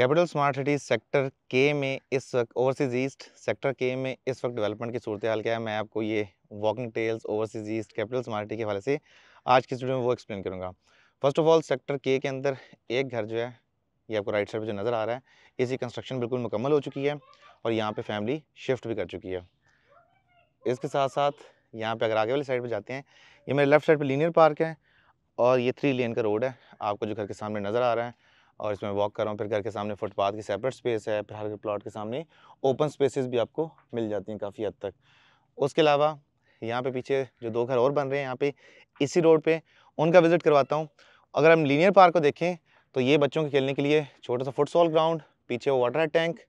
capital smart cities sector के में इस वक्त ओवरसीज ईस्ट सेक्टर के में इस वक्त डेवलपमेंट की सूरत हाल क्या है मैं आपको ये walking tales overseas east capital smart city के हवाले से आज की स्टूडियो में वो एक्सप्लेन करूँगा फर्स्ट ऑफ ऑल सेक्टर के के अंदर एक घर जो है ये आपको राइट साइड पर जो नज़र आ रहा है इसकी कंस्ट्रक्शन बिल्कुल मुकम्मल हो चुकी है और यहाँ पर फैमिली शिफ्ट भी कर चुकी है इसके साथ साथ यहाँ पर अगर आगे वाली साइड पर जाते हैं ये मेरे लेफ्ट साइड पर लीनियर पार्क है और ये थ्री लेन का रोड है आपको जो घर के सामने नज़र आ रहा है और इसमें वॉक कर रहा हूँ फिर घर के सामने फुटपाथ की सेपरेट स्पेस है फिर हर के प्लॉट के सामने ओपन स्पेसेस भी आपको मिल जाती हैं काफ़ी हद तक उसके अलावा यहाँ पे पीछे जो दो घर और बन रहे हैं यहाँ पे इसी रोड पे उनका विज़िट करवाता हूँ अगर हम लीनियर पार्क को देखें तो ये बच्चों के खेलने के लिए छोटा सा फुटसॉल ग्राउंड पीछे वाटर टैंक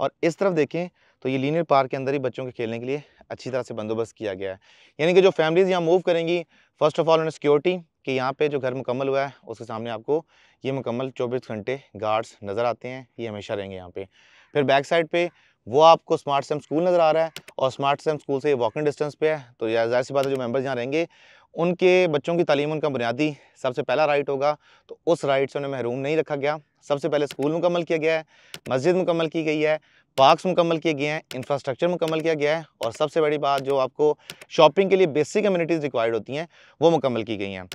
और इस तरफ देखें तो ये लीनियर पार्क के अंदर ही बच्चों के खेलने के लिए अच्छी तरह से बंदोबस्त किया गया है यानी कि जो फैमिलीज़ यहाँ मूव करेंगी फ़र्स्ट ऑफ़ ऑल उन्हें सिक्योरिटी कि यहाँ पे जो घर मुकम्मल हुआ है उसके सामने आपको ये मुकम्मल चौबीस घंटे गार्ड्स नज़र आते हैं ये हमेशा रहेंगे यहाँ पे फिर बैक साइड पे वो आपको स्मार्ट सेम स्कूल नज़र आ रहा है और स्मार्ट सेम स्कूल से वॉकिंग डिस्टेंस पे है तो जाहिर सी बात है जो मेम्बर्स यहाँ रहेंगे उनके बच्चों की तालीम उनका बुनियादी सबसे पहला राइट होगा तो उस राइट से उन्हें महरूम नहीं रखा गया सबसे पहले स्कूल मुकम्मल किया गया है मस्जिद मुकम्मल की गई है पार्क्स मुकम्मल किए गए हैं इंफ्रास्ट्रक्चर मुकम्मल किया गया है और सबसे बड़ी बात जो आपको शॉपिंग के लिए बेसिक कम्यूनिटीज़ रिक्वायर्ड होती हैं वो मुकम्मल की गई हैं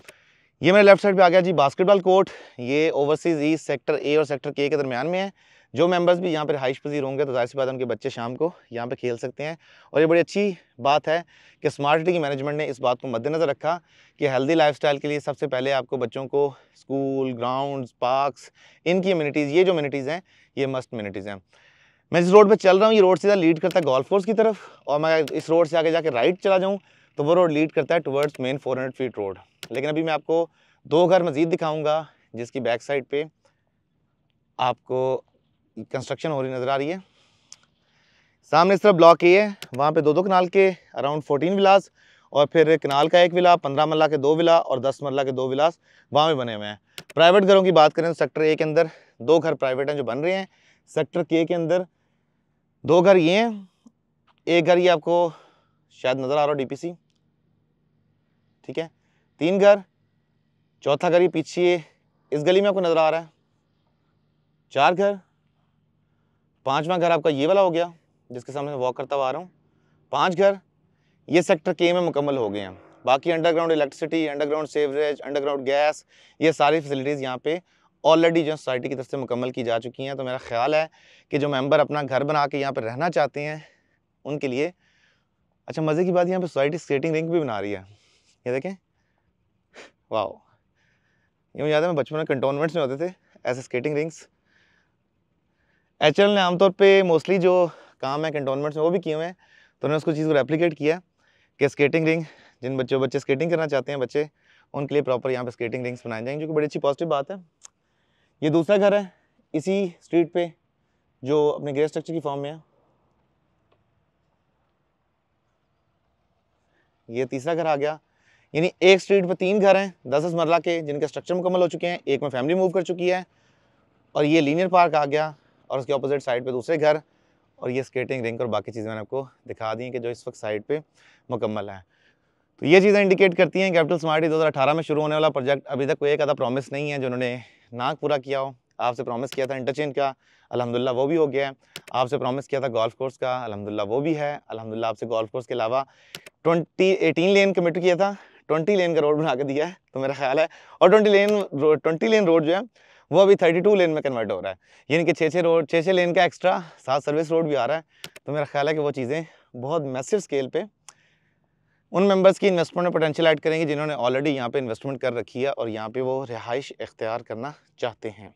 ये मेरे लेफ्ट साइड पे आ गया जी बास्केटबॉल कोर्ट ये ओवरसीज़ ई सेक्टर ए और सेक्टर के के दरमियान में है जो मेंबर्स भी यहाँ पर हाइश पजीर होंगे तो जाहिर सी बात उनके बच्चे शाम को यहाँ पे खेल सकते हैं और ये बड़ी अच्छी बात है कि स्मार्ट सिटी की मैनेजमेंट ने इस बात को मद्देनज़र रखा कि हेल्दी लाइफस्टाइल के लिए सबसे पहले आपको बच्चों को स्कूल ग्राउंड्स पार्क्स इनकी इम्यूनिटीज़ ये जो इम्यूनिटीज़ हैं ये मस्ट अम्यूनिटीज़ हैं मैं जिस रोड पे चल रहा हूँ ये रोड सीधा लीड करता है गोल्फ कोर्स की तरफ और मैं इस रोड से आगे जाके राइट चला जाऊँ तो वो रोड लीड करता है टुवर्ड्स मेन 400 फीट रोड लेकिन अभी मैं आपको दो घर मज़ीद दिखाऊँगा जिसकी बैक साइड पर आपको कंस्ट्रक्शन हो रही नज़र आ रही है सामने इस तरफ ब्लॉक ये है वहाँ पे दो दो कनाल के अराउंड फोर्टीन विलास और फिर कनाल का एक विला पंद्रह मरला के दो विला और दस मरला के दो विलास वहाँ पर बने हुए हैं प्राइवेट घरों की बात करें तो सेक्टर ए के अंदर दो घर प्राइवेट हैं जो बन रहे हैं सेक्टर के के अंदर दो घर ये हैं एक घर ये आपको शायद नज़र आ रहा हो डीपीसी ठीक है तीन घर चौथा घर ये पीछे इस गली में आपको नज़र आ रहा है चार घर पांचवा घर आपका ये वाला हो गया जिसके सामने मैं वॉक करता हुआ आ रहा हूँ पांच घर ये सेक्टर के में मुकम्मल हो गए हैं बाकी underground electricity underground sewerage underground gas ये सारी फैसिलिटीज़ यहाँ पे ऑलरेडी जो सोसाइटी की तरफ से मुकम्मल की जा चुकी हैं तो मेरा ख्याल है कि जो मेंबर अपना घर बना के यहाँ पर रहना चाहते हैं उनके लिए अच्छा मज़े की बात यहाँ पर सोसाइटी स्केटिंग रिंक भी बना रही है ये देखें वाह ये मुझे याद है मैं बचपन में कंटोनमेंट्स में होते थे ऐसे स्केटिंग रिंक्स एच ने आमतौर पर मोस्टली जो काम है कंटोनमेंट्स में वो भी किए हुए हैं तो उन्होंने उसको चीज़ को रेप्लीकेट किया कि स्केटिंग रिंग जिन बच्चों बच्चे स्केटिंग करना चाहते हैं बच्चे उनके लिए प्रॉपर यहाँ पे स्केटिंग रिंग्स बनाए जाएंगे जो कि बड़ी अच्छी पॉजिटिव बात है ये दूसरा घर है इसी स्ट्रीट पे जो अपने ग्रे स्ट्रक्चर की फॉर्म में है ये तीसरा घर आ गया यानी एक स्ट्रीट पर तीन घर हैं दस दस मरला के जिनके स्ट्रक्चर मुकम्मल हो चुके हैं एक में फैमिली मूव कर चुकी है और ये लीनियर पार्क आ गया और उसके अपोजिट साइड पे दूसरे घर और ये स्केटिंग रिंक और बाकी चीज़ें मैंने आपको दिखा दी हैं कि जो इस वक्त साइड पे मुकम्मल है तो ये चीज़ें इंडिकेट करती हैं कैपिटल स्मार्ट दो में शुरू होने वाला प्रोजेक्ट अभी तक कोई एक आधा प्रॉमिस नहीं है जो उन्होंने नाक पूरा किया हो आपसे प्रॉमिस किया था इंटरचेंज का अलहमदिल्ला वो भी हो गया है आपसे प्रॉमिस किया था गोल्फ कोर्स का अलहमदिल्ला वो भी है अलहमदिल्ला आपसे गोल्फ कोर्स के अलावा ट्वेंटी एटीन लेन कमिट किया था ट्वेंटी लेन का रोड बना के दिया है तो मेरा ख्याल है और twenty lane twenty lane road जो है वो अभी थर्टी टू लेन में कन्वर्ट हो रहा है यानी कि छः छः रोड छः छः लेन का एक्स्ट्रा सात सर्विस रोड भी आ रहा है तो मेरा ख्याल है कि वो चीज़ें बहुत मैसिव स्केल पर उन मेंबर्स की इन्वेस्टमेंट में पोटेंशियल ऐड करेंगे जिन्होंने ऑलरेडी यहाँ पे इन्वेस्टमेंट कर रखी है और यहाँ पे वो रिहाइश इख्तियार करना चाहते हैं